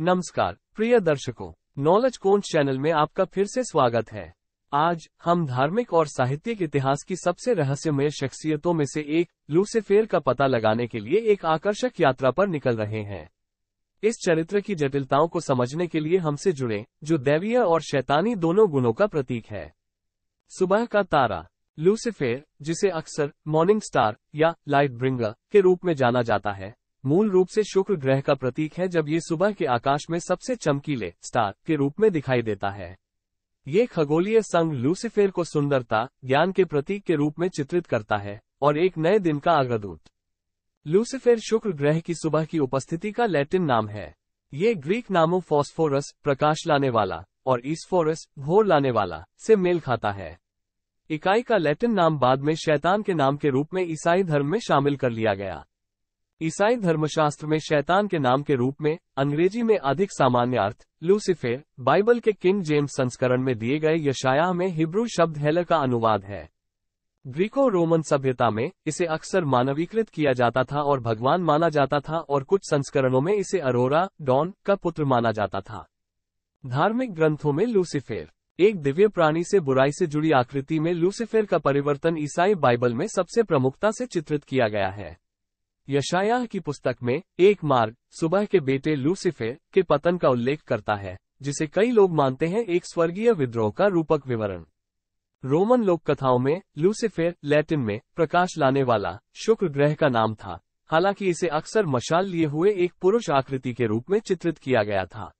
नमस्कार प्रिय दर्शकों नॉलेज कौन चैनल में आपका फिर से स्वागत है आज हम धार्मिक और साहित्यिक इतिहास की सबसे रहस्यमय शख्सियतों में से एक लूसीफेर का पता लगाने के लिए एक आकर्षक यात्रा पर निकल रहे हैं इस चरित्र की जटिलताओं को समझने के लिए हमसे जुड़े जो दैवीय और शैतानी दोनों गुणों का प्रतीक है सुबह का तारा लूसीफेर जिसे अक्सर मॉर्निंग स्टार या लाइट ब्रिंगर के रूप में जाना जाता है मूल रूप से शुक्र ग्रह का प्रतीक है जब ये सुबह के आकाश में सबसे चमकीले स्टार के रूप में दिखाई देता है ये खगोलीय संघ लूसीफेर को सुंदरता ज्ञान के प्रतीक के रूप में चित्रित करता है और एक नए दिन का अग्रदूत लूसीफेर शुक्र ग्रह की सुबह की उपस्थिति का लैटिन नाम है ये ग्रीक नामों फॉस्फोरस प्रकाश लाने वाला और ईस्फोरस भोर लाने वाला से मेल खाता है इकाई का लैटिन नाम बाद में शैतान के नाम के रूप में ईसाई धर्म में शामिल कर लिया गया ईसाई धर्मशास्त्र में शैतान के नाम के रूप में अंग्रेजी में अधिक सामान्य अर्थ लूसिफेर बाइबल के किंग जेम्स संस्करण में दिए गए यशाया में हिब्रू शब्द हेल का अनुवाद है ग्रीको रोमन सभ्यता में इसे अक्सर मानवीकृत किया जाता था और भगवान माना जाता था और कुछ संस्करणों में इसे अरोरा डॉन का पुत्र माना जाता था धार्मिक ग्रंथों में लूसिफेर एक दिव्य प्राणी से बुराई से जुड़ी आकृति में लूसिफेर का परिवर्तन ईसाई बाइबल में सबसे प्रमुखता से चित्रित किया गया है यशाया की पुस्तक में एक मार्ग सुबह के बेटे लूसिफे के पतन का उल्लेख करता है जिसे कई लोग मानते हैं एक स्वर्गीय विद्रोह का रूपक विवरण रोमन लोक कथाओं में लूसिफेर लैटिन में प्रकाश लाने वाला शुक्र ग्रह का नाम था हालांकि इसे अक्सर मशाल लिए हुए एक पुरुष आकृति के रूप में चित्रित किया गया था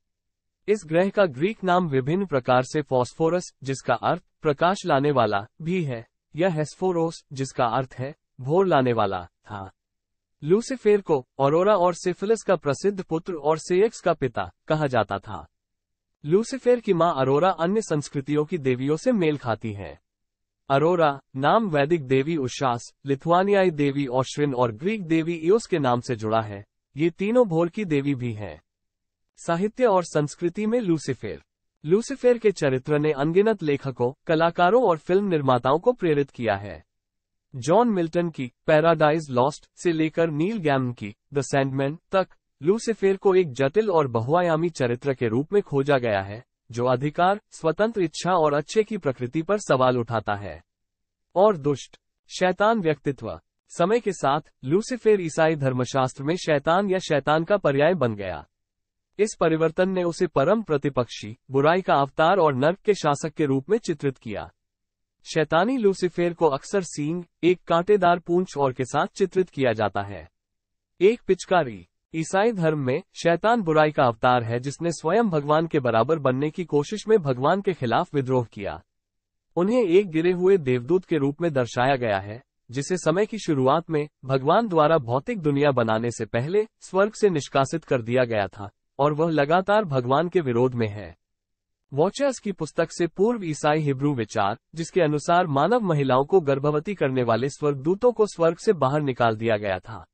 इस ग्रह का ग्रीक नाम विभिन्न प्रकार से फॉस्फोरस जिसका अर्थ प्रकाश लाने वाला भी है या हेस्फोरोस जिसका अर्थ है भोर लाने वाला था लूसीफेर को अरोरा और सिफिलिस का प्रसिद्ध पुत्र और सेक्स का पिता कहा जाता था लूसीफेर की मां अरोरा अन्य संस्कृतियों की देवियों से मेल खाती हैं। अरोरा नाम वैदिक देवी उशास लिथुआनियाई देवी ऑश्विन और ग्रीक देवी इोस के नाम से जुड़ा है ये तीनों भोर की देवी भी हैं साहित्य और संस्कृति में लूसीफेर लूसीफेर के चरित्र ने अनगिनत लेखकों कलाकारों और फिल्म निर्माताओं को प्रेरित किया है जॉन मिल्टन की पैराडाइज लॉस्ट से लेकर नील गैम की द सैंडमैन तक लूसिफेर को एक जटिल और बहुआयामी चरित्र के रूप में खोजा गया है जो अधिकार स्वतंत्र इच्छा और अच्छे की प्रकृति पर सवाल उठाता है और दुष्ट शैतान व्यक्तित्व समय के साथ लूसिफेर ईसाई धर्मशास्त्र में शैतान या शैतान का पर्याय बन गया इस परिवर्तन ने उसे परम प्रतिपक्षी बुराई का अवतार और नर्क के शासक के रूप में चित्रित किया शैतानी लूसीफेर को अक्सर सींग एक कांटेदार पूंछ और के साथ चित्रित किया जाता है एक पिचकारी ईसाई धर्म में शैतान बुराई का अवतार है जिसने स्वयं भगवान के बराबर बनने की कोशिश में भगवान के खिलाफ विद्रोह किया उन्हें एक गिरे हुए देवदूत के रूप में दर्शाया गया है जिसे समय की शुरुआत में भगवान द्वारा भौतिक दुनिया बनाने से पहले स्वर्ग से निष्कासित कर दिया गया था और वह लगातार भगवान के विरोध में है वॉचर्स की पुस्तक से पूर्व ईसाई हिब्रू विचार जिसके अनुसार मानव महिलाओं को गर्भवती करने वाले स्वर्गदूतों को स्वर्ग से बाहर निकाल दिया गया था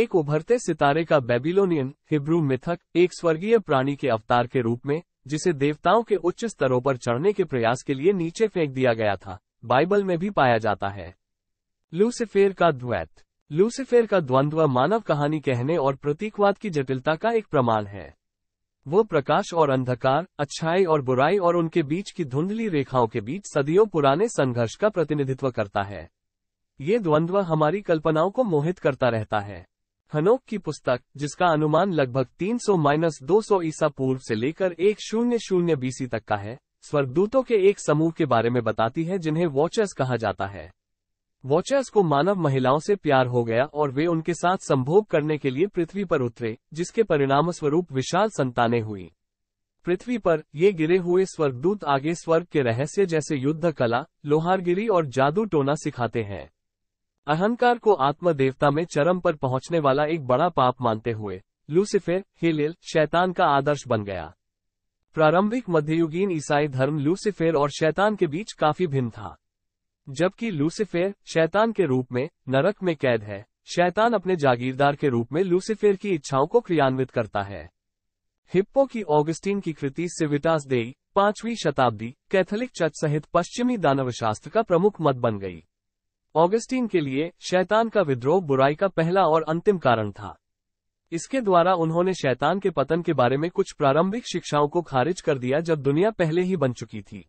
एक उभरते सितारे का बेबीलोनियन हिब्रू मिथक एक स्वर्गीय प्राणी के अवतार के रूप में जिसे देवताओं के उच्च स्तरों पर चढ़ने के प्रयास के लिए नीचे फेंक दिया गया था बाइबल में भी पाया जाता है लूसिफेर का द्वैत लूसिफेर का द्वंद्व मानव कहानी कहने और प्रतीकवाद की जटिलता का एक प्रमाण है वो प्रकाश और अंधकार अच्छाई और बुराई और उनके बीच की धुंधली रेखाओं के बीच सदियों पुराने संघर्ष का प्रतिनिधित्व करता है ये द्वंद्व हमारी कल्पनाओं को मोहित करता रहता है हनोक की पुस्तक जिसका अनुमान लगभग 300 माइनस दो ईसा पूर्व से लेकर एक शून्य शून्य बीसी तक का है स्वर्गदूतों के एक समूह के बारे में बताती है जिन्हें वॉचर्स कहा जाता है वॉचर्स को मानव महिलाओं से प्यार हो गया और वे उनके साथ संभोग करने के लिए पृथ्वी पर उतरे जिसके परिणाम स्वरूप विशाल संतानें हुई पृथ्वी पर ये गिरे हुए स्वर्गदूत आगे स्वर्ग के रहस्य जैसे युद्ध कला लोहारगिरी और जादू टोना सिखाते हैं अहंकार को आत्म देवता में चरम पर पहुंचने वाला एक बड़ा पाप मानते हुए लूसिफेर हिलिल शैतान का आदर्श बन गया प्रारंभिक मध्ययुगीन ईसाई धर्म लूसिफेर और शैतान के बीच काफी भिन्न था जबकि लूसीफेर शैतान के रूप में नरक में कैद है शैतान अपने जागीरदार के रूप में लूसीफेर की इच्छाओं को क्रियान्वित करता है हिप्पो की ऑगस्टीन की कृति सिविटास देई पांचवी शताब्दी कैथोलिक चर्च सहित पश्चिमी दानवशास्त्र का प्रमुख मत बन गई ऑगस्टीन के लिए शैतान का विद्रोह बुराई का पहला और अंतिम कारण था इसके द्वारा उन्होंने शैतान के पतन के बारे में कुछ प्रारंभिक शिक्षाओं को खारिज कर दिया जब दुनिया पहले ही बन चुकी थी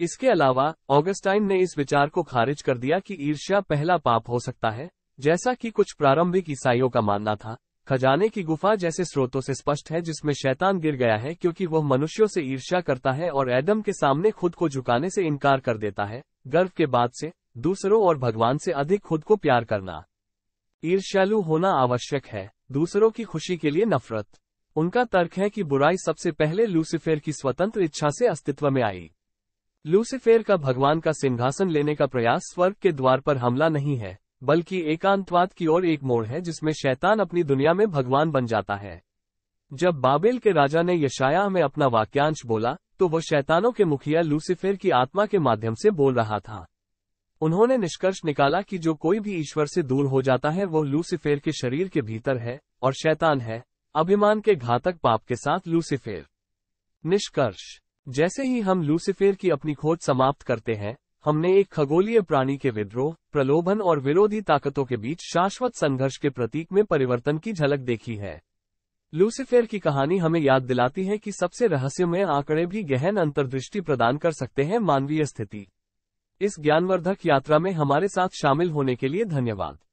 इसके अलावा ऑगस्टाइन ने इस विचार को खारिज कर दिया कि ईर्ष्या पहला पाप हो सकता है जैसा कि कुछ प्रारंभिक ईसाइयों का मानना था खजाने की गुफा जैसे स्रोतों से स्पष्ट है जिसमें शैतान गिर गया है क्योंकि वह मनुष्यों से ईर्ष्या करता है और एडम के सामने खुद को झुकाने से इनकार कर देता है गर्व के बाद से दूसरों और भगवान से अधिक खुद को प्यार करना ईर्ष्यालु होना आवश्यक है दूसरों की खुशी के लिए नफरत उनका तर्क है कि बुराई सबसे पहले लूसीफेर की स्वतंत्र इच्छा से अस्तित्व में आई लूसीफेर का भगवान का सिंहासन लेने का प्रयास स्वर्ग के द्वार पर हमला नहीं है बल्कि एकांतवाद की ओर एक मोड़ है जिसमें शैतान अपनी दुनिया में भगवान बन जाता है जब बाबेल के राजा ने यशाया में अपना वाक्यांश बोला तो वो शैतानों के मुखिया लूसीफेर की आत्मा के माध्यम से बोल रहा था उन्होंने निष्कर्ष निकाला कि जो कोई भी ईश्वर से दूर हो जाता है वो लूसीफेर के शरीर के भीतर है और शैतान है अभिमान के घातक पाप के साथ लूसीफेर निष्कर्ष जैसे ही हम लूसीफेर की अपनी खोज समाप्त करते हैं हमने एक खगोलीय प्राणी के विद्रोह प्रलोभन और विरोधी ताकतों के बीच शाश्वत संघर्ष के प्रतीक में परिवर्तन की झलक देखी है लूसीफेर की कहानी हमें याद दिलाती है कि सबसे रहस्यमय आंकड़े भी गहन अंतर्दृष्टि प्रदान कर सकते हैं मानवीय स्थिति इस ज्ञानवर्धक यात्रा में हमारे साथ शामिल होने के लिए धन्यवाद